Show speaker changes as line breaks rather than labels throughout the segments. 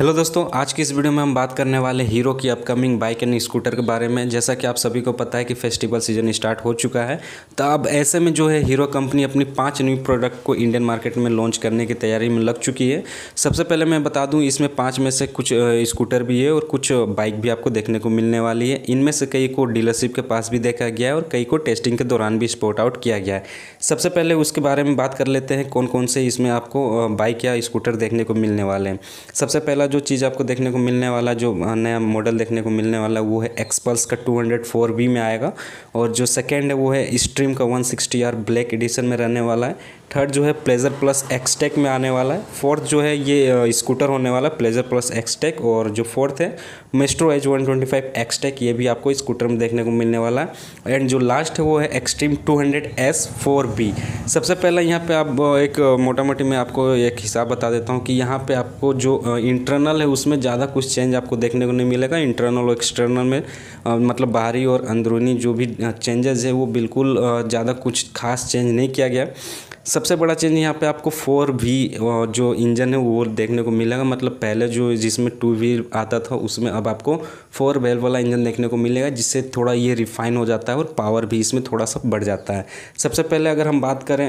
hello दोस्तों आज की इस वीडियो में हम बात करने वाले हीरो की अपकमिंग बाइक एंड स्कूटर के बारे में जैसा कि आप सभी को पता है कि फेस्टिवल सीजन स्टार्ट हो चुका है तो अब ऐसे में जो है हीरो कंपनी अपनी पांच न्यू प्रोडक्ट को इंडियन मार्केट में लॉन्च करने की तैयारी में लग चुकी है सबसे पहले मैं बता दूँ इसमें पाँच में से कुछ स्कूटर भी है और कुछ बाइक भी आपको देखने को मिलने वाली है इनमें से कई को डीलरशिप के पास भी देखा गया है और कई को टेस्टिंग के दौरान भी स्पोर्ट आउट किया गया है सबसे पहले उसके बारे में बात कर लेते हैं कौन कौन से इसमें आपको बाइक या स्कूटर देखने को मिलने वाले हैं सबसे पहला जो चीज़ आपको देखने को मिलने वाला जो हाँ, नया मॉडल देखने को मिलने वाला वो है एक्सपल्स का टू हंड्रेड फोर बी में आएगा और जो सेकेंड है वो है स्ट्रीम का one sixty R black edition में रहने वाला है थर्ड जो है प्लेजर प्लस एक्सटेक में आने वाला है फोर्थ जो है ये स्कूटर होने वाला है प्लेजर प्लस एक्सटेक और जो फोर्थ है Maestro H one twenty five Xtec ये भी आपको स्कूटर में देखने को मिलने वाला है एंड जो लास्ट है वो है Xtreme two hundred S four V सबसे पहले यहाँ पे आप एक मोटा मोटी मैं आपको एक हिसाब बता देता हूँ कि यहाँ पे आपको जो इंटरनल है उसमें ज़्यादा कुछ चेंज आपको देखने को नहीं मिलेगा इंटरनल और एक्सटर्नल में मतलब बाहरी और अंदरूनी जो भी चेंजेस है वो बिल्कुल ज़्यादा कुछ खास चेंज नहीं किया गया सबसे बड़ा चेंज यहाँ पे आपको फोर वी जो इंजन है वो देखने को मिलेगा मतलब पहले जो जिसमें टू वी आता था उसमें अब आपको फोर वेल वाला इंजन देखने को मिलेगा जिससे थोड़ा ये रिफाइन हो जाता है और पावर भी इसमें थोड़ा सा बढ़ जाता है सबसे पहले अगर हम बात करें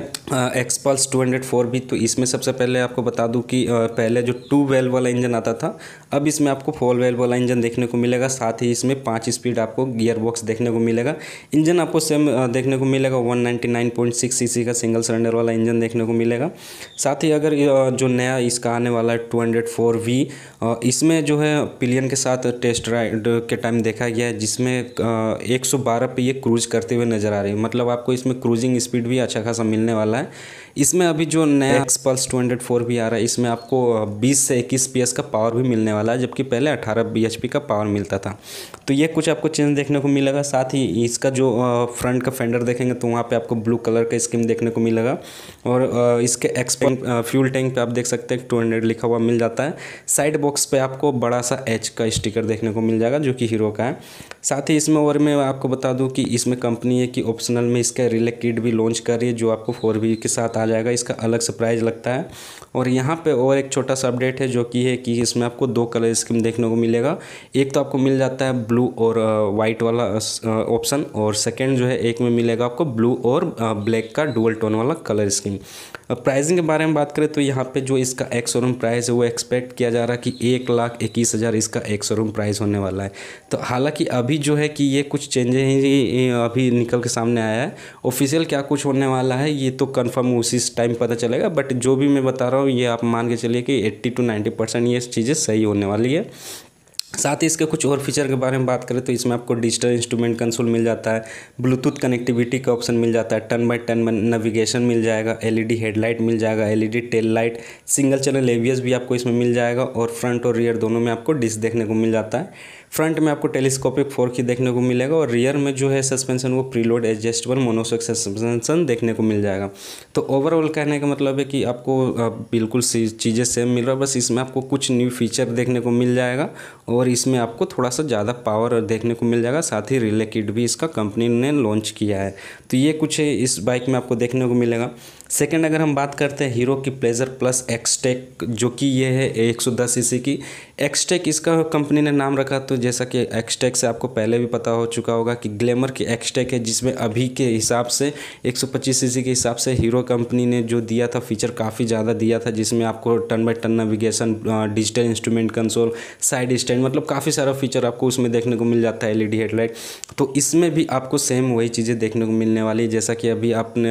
Xpulse two hundred four V तो इसमें सबसे पहले आपको बता दूँ कि आ, पहले जो टू वेल वाला इंजन आता था अब इसमें आपको फोर वेल वाला इंजन देखने को मिलेगा साथ ही इसमें पाँच स्पीड आपको गियर बॉक्स देखने को मिलेगा इंजन आपको सेम देखने को मिलेगा one ninety nine point six C का सिंगल सिलेंडर वाला इंजन देखने को मिलेगा साथ ही अगर जो नया इसका आने वाला है टू हंड्रेड फोर वी इसमें जो है पिलियन के साथ टेस्ट राइड के टाइम देखा गया है जिसमें एक सौ बारह पे ये क्रूज करते हुए नज़र आ रही है मतलब आपको इसमें क्रूजिंग स्पीड भी अच्छा खासा मिलने वाला है इसमें अभी जो नया एक्सपल्स टू हंड्रेड फोर भी आ रहा है इसमें आपको बीस से इक्कीस पी का पावर भी मिलने वाला है जबकि पहले अठारह बी का पावर मिलता था तो ये कुछ आपको चेंज देखने को मिलेगा साथ ही इसका जो फ्रंट का फेंडर देखेंगे तो वहाँ पे आपको ब्लू कलर का स्कीम देखने को मिलेगा और इसके एक्सपेंट फ्यूल टैंक पे आप देख सकते हैं टू हंड्रेड लिखा हुआ मिल जाता है साइड बॉक्स पे आपको बड़ा सा एच का स्टिकर देखने को मिल जाएगा जो कि हीरो का है साथ ही इसमें और मैं आपको बता दूँ कि इसमें कंपनी है कि ऑप्शनल में इसका रिले किट भी लॉन्च कर रही है जो आपको फोर वी के साथ आ जाएगा इसका अलग से प्राइज लगता है और यहाँ पर और एक छोटा सा अपडेट है जो कि है कि इसमें आपको दो कलर स्कीम देखने को मिलेगा एक तो आपको मिल जाता है ब्लू ब्लू और वाइट वाला ऑप्शन और सेकंड जो है एक में मिलेगा आपको ब्लू और ब्लैक का डुअल टोन वाला कलर स्कीम प्राइसिंग के बारे में बात करें तो यहाँ पे जो इसका एक शोरूम प्राइस है वो एक्सपेक्ट किया जा रहा है कि एक लाख इक्कीस हज़ार इसका एक शोरूम प्राइस होने वाला है तो हालांकि अभी जो है कि ये कुछ चेंजेज ही अभी निकल के सामने आया है ऑफिशियल क्या कुछ होने वाला है ये तो कन्फर्म उसी टाइम पता चलेगा बट जो भी मैं बता रहा हूँ ये आप मान के चलिए कि एट्टी टू नाइन्टी परसेंट ये चीज़ें सही होने वाली है साथ ही इसके कुछ और फीचर के बारे में बात करें तो इसमें आपको डिजिटल इंस्ट्रूमेंट कंसोल मिल जाता है ब्लूटूथ कनेक्टिविटी का ऑप्शन मिल जाता है टर्न बाय टर्न नेविगेशन मिल जाएगा एलईडी हेडलाइट मिल जाएगा LED tail light single channel ABS भी आपको इसमें मिल जाएगा और फ्रंट और रियर दोनों में आपको डिस्क देखने को मिल जाता है फ्रंट में आपको टेलीस्कोपिक फोर की देखने को मिलेगा और रियर में जो है सस्पेंसन वो प्रीलोड एडजस्टेबल मोनोसोक सस्पेंसन देखने को मिल जाएगा तो ओवरऑल कहने का मतलब है कि आपको बिल्कुल चीज़ें सेम मिल रहा है बस इसमें आपको कुछ न्यू फीचर देखने को मिल जाएगा और इसमें आपको थोड़ा सा ज़्यादा पावर देखने को मिल जाएगा साथ ही रिले किट भी इसका कंपनी ने लॉन्च किया है तो ये कुछ इस बाइक में आपको देखने को मिलेगा सेकेंड अगर हम बात करते हैं हीरो की प्लेजर प्लस एक्सटेक जो कि ये है एक सौ दस सी की एक्सटेक इसका कंपनी ने नाम रखा तो जैसा कि एक्सटेक से आपको पहले भी पता हो चुका होगा कि ग्लैमर की एक्सटेक है जिसमें अभी के हिसाब से एक सौ पच्चीस सी के हिसाब से हीरो कंपनी ने जो दिया था फीचर काफ़ी ज़्यादा दिया था जिसमें आपको turn by turn navigation digital instrument console side stand मतलब काफ़ी सारा फीचर आपको उसमें देखने को मिल जाता है एल हेडलाइट e तो इसमें भी आपको सेम वही चीज़ें देखने को मिलने वाली है जैसा कि अभी आपने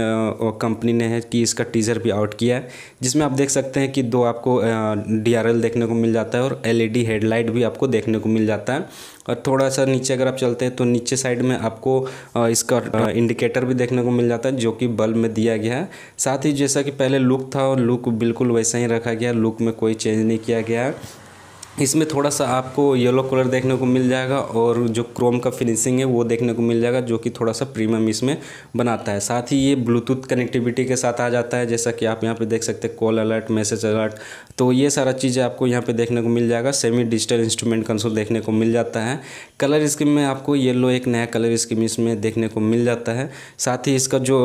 कंपनी ने है कि इसका टीज़र भी आउट किया है जिसमें आप देख सकते हैं कि दो आपको डी देखने को मिल जाता है और एल हेडलाइट e भी आपको देखने को मिल जाता है और थोड़ा सा नीचे अगर आप चलते हैं तो नीचे साइड में आपको इसका इंडिकेटर भी देखने को मिल जाता है जो कि बल्ब में दिया गया है साथ ही जैसा कि पहले लुक था और लुक बिल्कुल वैसा ही रखा गया लुक में कोई चेंज नहीं किया गया है इसमें थोड़ा सा आपको येलो कलर देखने को मिल जाएगा और जो क्रोम का फिनिशिंग है वो देखने को मिल जाएगा जो कि थोड़ा सा प्रीमियम इसमें बनाता है साथ ही ये ब्लूटूथ कनेक्टिविटी के साथ आ जाता है जैसा कि आप यहाँ पे देख सकते हैं कॉल अलर्ट मैसेज अलर्ट तो ये सारा चीज़ें आपको यहाँ पे देखने को मिल जाएगा सेमी डिजिटल इंस्ट्रूमेंट कंसोल देखने को मिल जाता है कलर स्कीम में आपको येलो एक नया कलर स्कीम इसमें देखने को मिल जाता है साथ ही इसका जो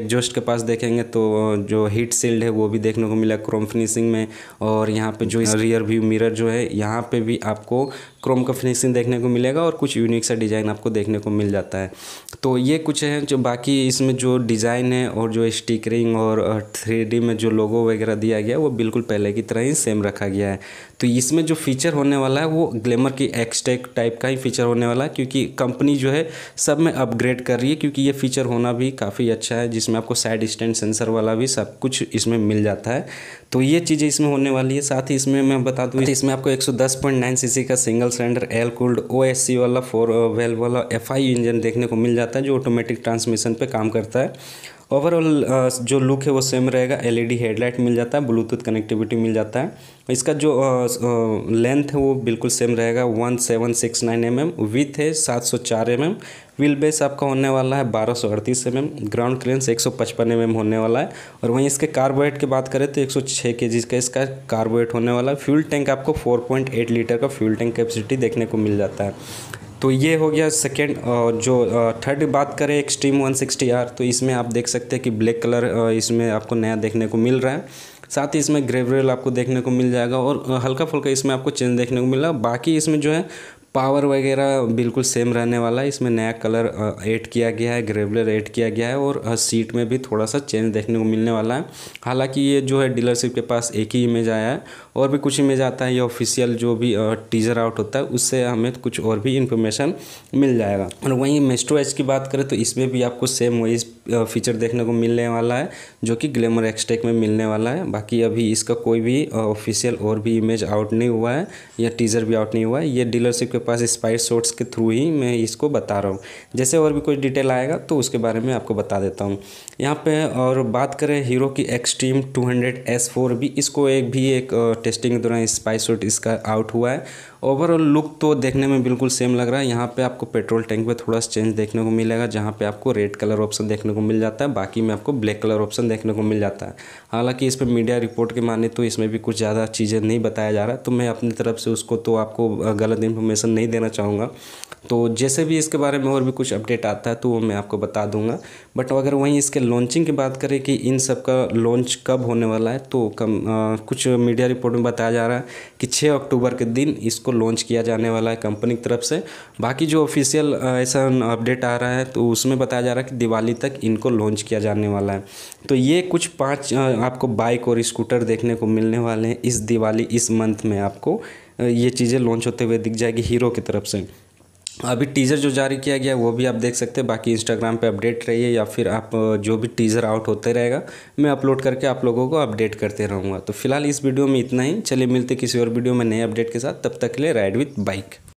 एग्जॉस्ट के पास देखेंगे तो जो हीट सील्ड है वो भी देखने को मिला क्रोम फिनिशिंग में और यहाँ पर जो रियर व्यू मिररर जो है यहाँ पे भी आपको क्रोम का फिनिशिंग देखने को मिलेगा और कुछ यूनिक सा डिज़ाइन आपको देखने को मिल जाता है तो ये कुछ है जो बाकी इसमें जो डिज़ाइन है और जो स्टिकरिंग और थ्री में जो लोगो वगैरह दिया गया वो बिल्कुल पहले की तरह ही सेम रखा गया है तो इसमें जो फीचर होने वाला है वो ग्लैमर की एक्सटेक टाइप का ही फीचर होने वाला है क्योंकि कंपनी जो है सब में अपग्रेड कर रही है क्योंकि ये फीचर होना भी काफ़ी अच्छा है जिसमें आपको साइड स्टैंड सेंसर वाला भी सब कुछ इसमें मिल जाता है तो ये चीज़ें इसमें होने वाली है साथ ही इसमें मैं बता दूँ इसमें आपको एक सौ का single single cylinder oil cooled O S C वाला फोर वेल्व uh, वाला एफ आई इंजन देखने को मिल जाता है जो ऑटोमेटिक ट्रांसमिशन पे काम करता है ओवरऑल uh, जो लुक है वो सेम रहेगा एलईडी हेडलाइट मिल जाता है ब्लूटूथ कनेक्टिविटी मिल जाता है इसका जो लेंथ uh, uh, है वो बिल्कुल सेम रहेगा one seven six nine M M with है सात सौ चार एम एम व्हील बेस आपका होने वाला है बारह सौ अड़तीस एम एम ग्राउंड क्लियरेंस एक सौ पचपन एम एम होने वाला है और वहीं इसके कार्बोरेट की बात करें तो एक सौ छः के जी का इसका कार्बोरेट होने वाला है फ्यूल टैंक आपको फोर पॉइंट एट लीटर का फ्यूल टैंक कैपेसिटी देखने को मिल जाता है तो ये हो गया सेकेंड जो थर्ड बात करें एक्सट्रीम 160R तो इसमें आप देख सकते हैं कि ब्लैक कलर इसमें आपको नया देखने को मिल रहा है साथ ही इसमें ग्रेवरेल आपको देखने को मिल जाएगा और हल्का फुल्का इसमें आपको चेंज देखने को मिला बाकी इसमें जो है पावर वगैरह बिल्कुल सेम रहने वाला है इसमें नया कलर ऐड किया गया है ग्रेवलर ऐड किया गया है और सीट में भी थोड़ा सा चेंज देखने को मिलने वाला है हालांकि ये जो है डीलरशिप के पास एक ही इमेज आया है और भी कुछ इमेज आता है ये ऑफिशियल जो भी टीजर आउट होता है उससे हमें कुछ और भी इन्फॉर्मेशन मिल जाएगा और वहीं मेस्ट्रो एच की बात करें तो इसमें भी आपको सेम वही फीचर देखने को मिलने वाला है जो कि ग्लैमर एक्सटेक में मिलने वाला है बाकी अभी इसका कोई भी ऑफिशियल और भी इमेज आउट नहीं हुआ है या टीज़र भी आउट नहीं हुआ है ये डीलरशिप के पास स्पाइस शॉट्स के थ्रू ही मैं इसको बता रहा हूँ जैसे और भी कोई डिटेल आएगा तो उसके बारे में आपको बता देता हूँ यहाँ पर और बात करें हीरो की Xtreme two hundred S four भी इसको एक भी एक टेस्टिंग के दौरान स्पाइस शॉट इसका आउट हुआ है ओवरऑल लुक तो देखने में बिल्कुल सेम लग रहा है यहाँ पे आपको पेट्रोल टैंक पे थोड़ा सा चेंज देखने को मिलेगा जहाँ पे आपको रेड कलर ऑप्शन देखने को मिल जाता है बाकी में आपको ब्लैक कलर ऑप्शन देखने को मिल जाता है हालांकि इस पर मीडिया रिपोर्ट के माने तो इसमें भी कुछ ज़्यादा चीज़ें नहीं बताया जा रहा तो मैं अपनी तरफ से उसको तो आपको गलत इन्फॉर्मेशन नहीं देना चाहूँगा तो जैसे भी इसके बारे में और भी कुछ अपडेट आता है तो वो मैं आपको बता दूंगा बट अगर वहीं इसके लॉन्चिंग की बात करें कि इन सब का लॉन्च कब होने वाला है तो कम आ, कुछ मीडिया रिपोर्ट में बताया जा रहा है कि 6 अक्टूबर के दिन इसको इसको लॉन्च किया जाने वाला है कंपनी की तरफ से बाकी जो ऑफिशियल ऐसा अपडेट आ रहा है तो उसमें बताया जा रहा है कि दिवाली तक इनको लॉन्च किया जाने वाला है तो ये कुछ पाँच आपको बाइक और स्कूटर देखने को मिलने वाले हैं इस दिवाली इस मंथ में आपको ये चीज़ें लॉन्च होते हुए दिख जाएगी हीरो की तरफ से अभी टीज़र जो जारी किया गया वो भी आप देख सकते हैं बाकी इंस्टाग्राम पे अपडेट रहिए या फिर आप जो भी टीज़र आउट होते रहेगा मैं अपलोड करके आप लोगों को अपडेट करते रहूँगा तो फिलहाल इस वीडियो में इतना ही चलिए मिलते किसी और वीडियो में नए अपडेट के साथ तब तक ले राइड विथ बाइक